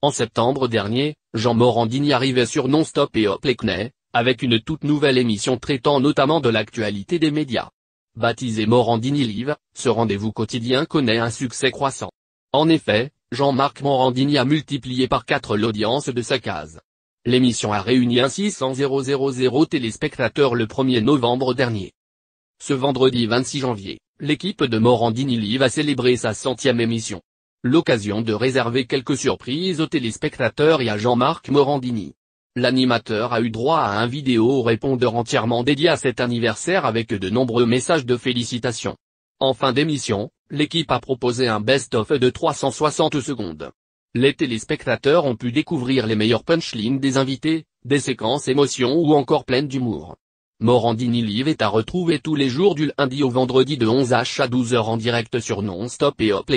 En septembre dernier, Jean Morandini arrivait sur Non-Stop et Hop lekne, avec une toute nouvelle émission traitant notamment de l'actualité des médias. Baptisé Morandini Live, ce rendez-vous quotidien connaît un succès croissant. En effet, Jean-Marc Morandini a multiplié par quatre l'audience de sa case. L'émission a réuni ainsi 100 000 téléspectateurs le 1er novembre dernier. Ce vendredi 26 janvier, l'équipe de Morandini Live a célébré sa centième émission l'occasion de réserver quelques surprises aux téléspectateurs et à Jean-Marc Morandini. L'animateur a eu droit à un vidéo répondeur entièrement dédié à cet anniversaire avec de nombreux messages de félicitations. En fin d'émission, l'équipe a proposé un best-of de 360 secondes. Les téléspectateurs ont pu découvrir les meilleurs punchlines des invités, des séquences émotions ou encore pleines d'humour. Morandini Live est à retrouver tous les jours du lundi au vendredi de 11h à 12h en direct sur Non-Stop et Hop